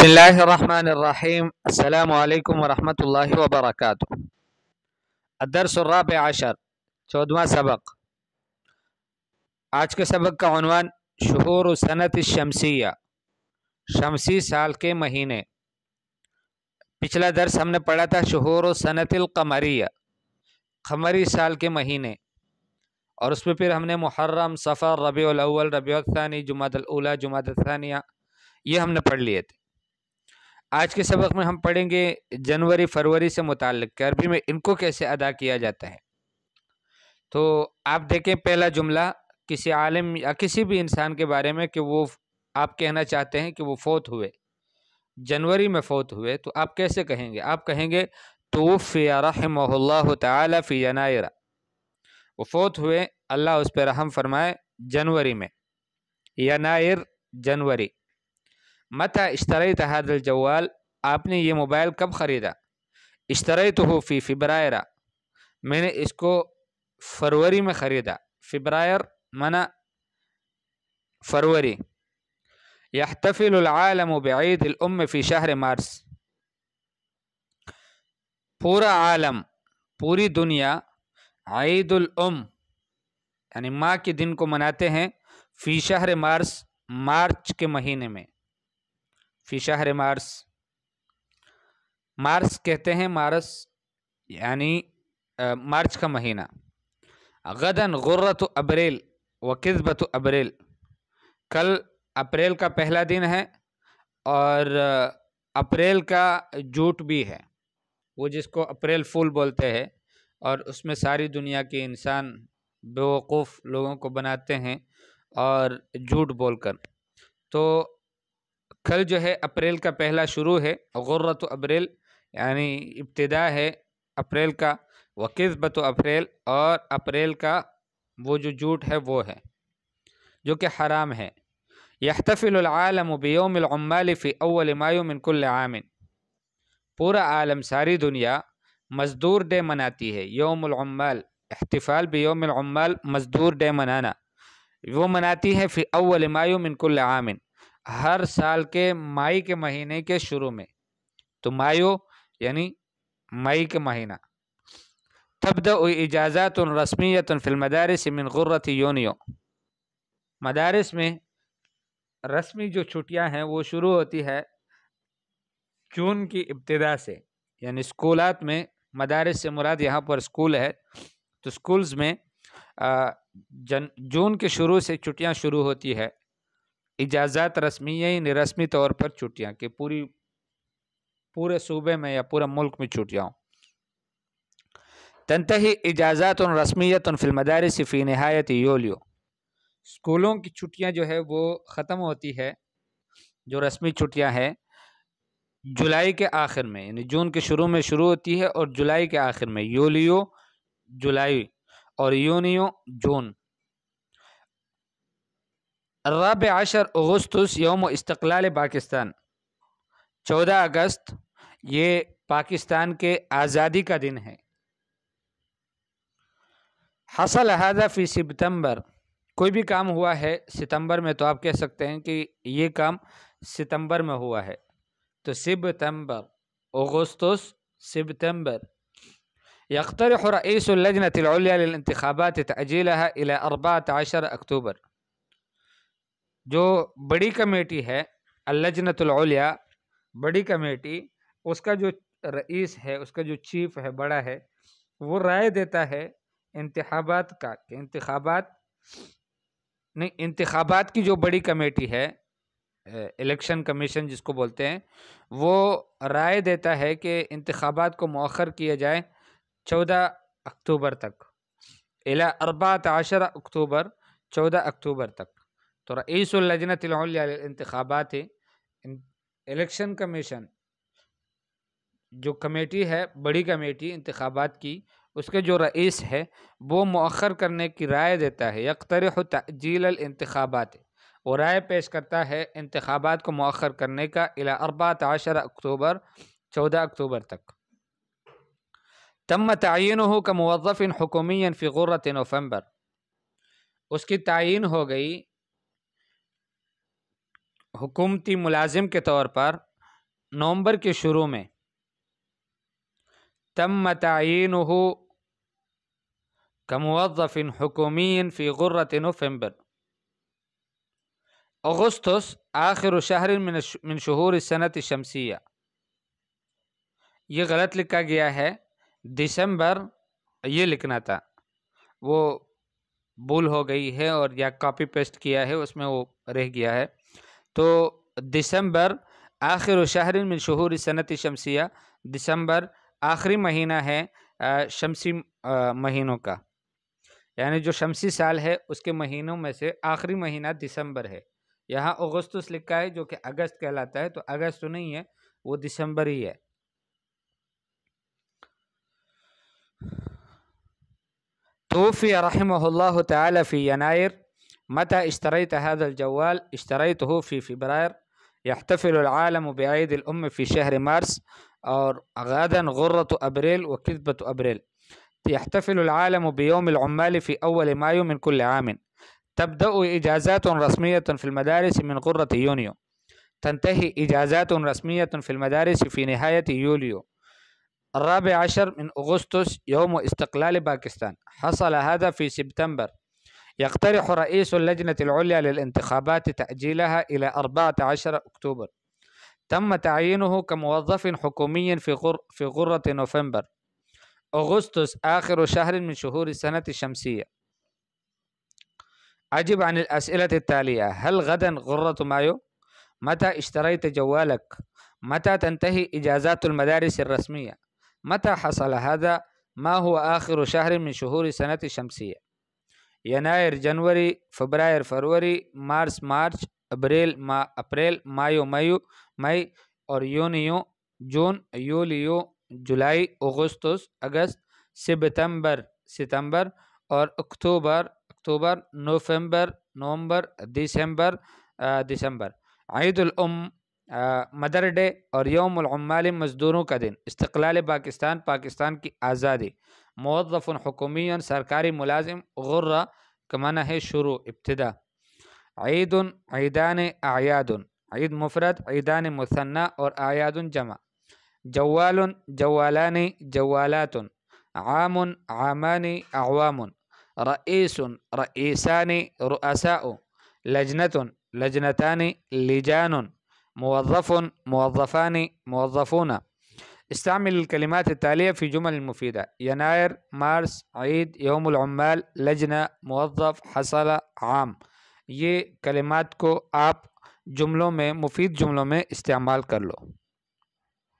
بسم اللہ الرحمن الرحیم السلام علیکم ورحمۃ اللہ وبرکاتہ الدرس الرابع عشر چودواں سبق آج کے سبق کا عنوان شہور و صنعت شمسیہ شمسی سال کے مہینے پچھلا درس ہم نے پڑھا تھا شہور و صنعت القمریہ قمری سال کے مہینے اور اس میں پھر ہم نے محرم سفر ربیع الاول ربیع الثانی جمعہ اولاء جماعت الثانیہ یہ ہم نے پڑھ لیے تھے آج کے سبق میں ہم پڑھیں گے جنوری فروری سے متعلق کہ عربی میں ان کو کیسے ادا کیا جاتا ہے تو آپ دیکھیں پہلا جملہ کسی عالم یا کسی بھی انسان کے بارے میں کہ وہ آپ کہنا چاہتے ہیں کہ وہ فوت ہوئے جنوری میں فوت ہوئے تو آپ کیسے کہیں گے آپ کہیں گے تو فی رحم اللہ تعالی فی جنائرا وہ فوت ہوئے اللہ اس پہ رحم فرمائے جنوری میں یا نائر جنوری متا عشترعی تحاد الجوال آپ نے یہ موبائل کب خریدا اشترعی تو ہو فی فبرائر میں نے اس کو فروری میں خریدا فبرائر منع فروری یحتفل العالم بعید الام فی شہر مارس پورا عالم پوری دنیا عید الام یعنی ماں کے دن کو مناتے ہیں فی شہر مارس مارچ کے مہینے میں فی شہر مارس مارس کہتے ہیں مارس یعنی مارچ کا مہینہ غدن غرت ابریل و قسبت ابریل کل اپریل کا پہلا دن ہے اور اپریل کا جوٹ بھی ہے وہ جس کو اپریل فول بولتے ہیں اور اس میں ساری دنیا کے انسان بیوقوف لوگوں کو بناتے ہیں اور جھوٹ بول کر تو کل جو ہے اپریل کا پہلا شروع ہے غرۃ اپریل یعنی ابتدا ہے اپریل کا وقسبت اپریل اور اپریل کا وہ جو جھوٹ ہے وہ ہے جو کہ حرام ہے یحتفل العالم بیوم العمال فی اول مایو من کل عام پورا عالم ساری دنیا مزدور ڈے مناتی ہے یوم العمال احتفال بیوم العمال مزدور ڈے منانا وہ مناتی ہے فی اول مایو من کل عام ہر سال کے مائی کے مہینے کے شروع میں تو مایو یعنی مئی کے مہینہ تبد اجازات رسمیت فی المدارس من غرت یونیو مدارس میں رسمی جو چھٹیاں ہیں وہ شروع ہوتی ہے جون کی ابتدا سے یعنی اسکولات میں مدارس سے مراد یہاں پر اسکول ہے تو اسکولز میں جون کے شروع سے چھٹیاں شروع ہوتی ہے اجازت رسمی یا یعنی رسمی طور پر چھٹیاں کہ پوری پورے صوبے میں یا پورے ملک میں چھٹیاں ہوں تنتہی اجازت ان رسمیت ان فلم داری فی نہایت یولیو اسکولوں کی چھٹیاں جو ہے وہ ختم ہوتی ہے جو رسمی چھٹیاں ہیں جولائی کے آخر میں یعنی جون کے شروع میں شروع ہوتی ہے اور جولائی کے آخر میں یولیو جولائی اور یونیو جون رب عشر اغسطس یوم استقلال پاکستان چودہ اگست یہ پاکستان کے آزادی کا دن ہے حصل احاطہ فی ستمبر کوئی بھی کام ہوا ہے ستمبر میں تو آپ کہہ سکتے ہیں کہ یہ کام ستمبر میں ہوا ہے تو اغسطس سبتمبر سپتمبر رئیس اللجنة العليا للانتخابات عجیل الى 14 اکتوبر جو بڑی کمیٹی ہے الجنت الولیا بڑی کمیٹی اس کا جو رئیس ہے اس کا جو چیف ہے بڑا ہے وہ رائے دیتا ہے انتخابات کا کہ انتخابات نہیں انتخابات کی جو بڑی کمیٹی ہے الیکشن کمیشن جس کو بولتے ہیں وہ رائے دیتا ہے کہ انتخابات کو مؤخر کیا جائے چودہ اکتوبر تک اربات عشر اکتوبر چودہ اکتوبر تک تو رئیس الجن العلیہ انتخابات الیکشن کمیشن جو کمیٹی ہے بڑی کمیٹی انتخابات کی اس کے جو رئیس ہے وہ مؤخر کرنے کی رائے دیتا ہے یکتر تعجیل الانتخابات وہ رائے پیش کرتا ہے انتخابات کو مؤخر کرنے کا الربات عشر اکتوبر چودہ اکتوبر تک تم تعینہ کا موظف حکومی فی تین نوفمبر اس کی تعین ہو گئی حکومتی ملازم کے طور پر نومبر کے شروع میں تم متعین ہمو غفین حکومین فی غرت نفمبر اغست آخر و شہر شہور صنعت شمسیہ یہ غلط لکھا گیا ہے دسمبر یہ لکھنا تھا وہ بول ہو گئی ہے اور یا کاپی پیسٹ کیا ہے اس میں وہ رہ گیا ہے تو دسمبر آخر و من شہور صنعت شمسیہ دسمبر آخری مہینہ ہے شمسی مہینوں کا یعنی جو شمسی سال ہے اس کے مہینوں میں سے آخری مہینہ دسمبر ہے یہاں اگستس لکھا ہے جو کہ اگست کہلاتا ہے تو اگست تو نہیں ہے وہ دسمبر ہی ہے توفی رحمہ اللہ تعالی فی ینائر متى اشتريت هذا الجوال؟ اشتريته في فبراير يحتفل العالم بعيد الأم في شهر مارس أو غدا غرة أبريل وكذبة أبريل يحتفل العالم بيوم العمال في أول مايو من كل عام تبدأ إجازات رسمية في المدارس من غرة يونيو تنتهي إجازات رسمية في المدارس في نهاية يوليو الرابع عشر من أغسطس يوم استقلال باكستان حصل هذا في سبتمبر يقترح رئيس اللجنة العليا للانتخابات تأجيلها إلى 14 أكتوبر تم تعيينه كموظف حكومي في, غر في غرة نوفمبر أغسطس آخر شهر من شهور السنة الشمسية أجب عن الأسئلة التالية هل غدا غرة مايو؟ متى اشتريت جوالك؟ متى تنتهي إجازات المدارس الرسمية؟ متى حصل هذا؟ ما هو آخر شهر من شهور السنة الشمسية؟ ینائر جنوری فبرائر فروری مارچ مارچ ابریل اپریل مایو میو مئی اور یونیو جون یولیو جولائی اگستس اگست ستمبر ستمبر اور اکتوبر اکتوبر نومبر نومبر دسمبر دسمبر عید الام مدر ڈے اور یوم العمال مزدوروں کا دن استقلال پاکستان پاکستان کی آزادی موظف حكومي سركاري ملازم غرة كمان هي شروع ابتداء عيد عيدان أعياد عيد مفرد عيدان مثنى اور أعياد جمع جوال جوالان جوالات عام عامان أعوام رئيس رئيسان رؤساء لجنة لجنتان لجان موظف موظفان موظفون استعمل الكلمات التالية في جمل مفيدة يناير مارس عيد يوم العمال لجنة موظف حصل عام ये कलिमात को आप जुमलों में मुफीद जुमलों में इस्तेमाल कर लो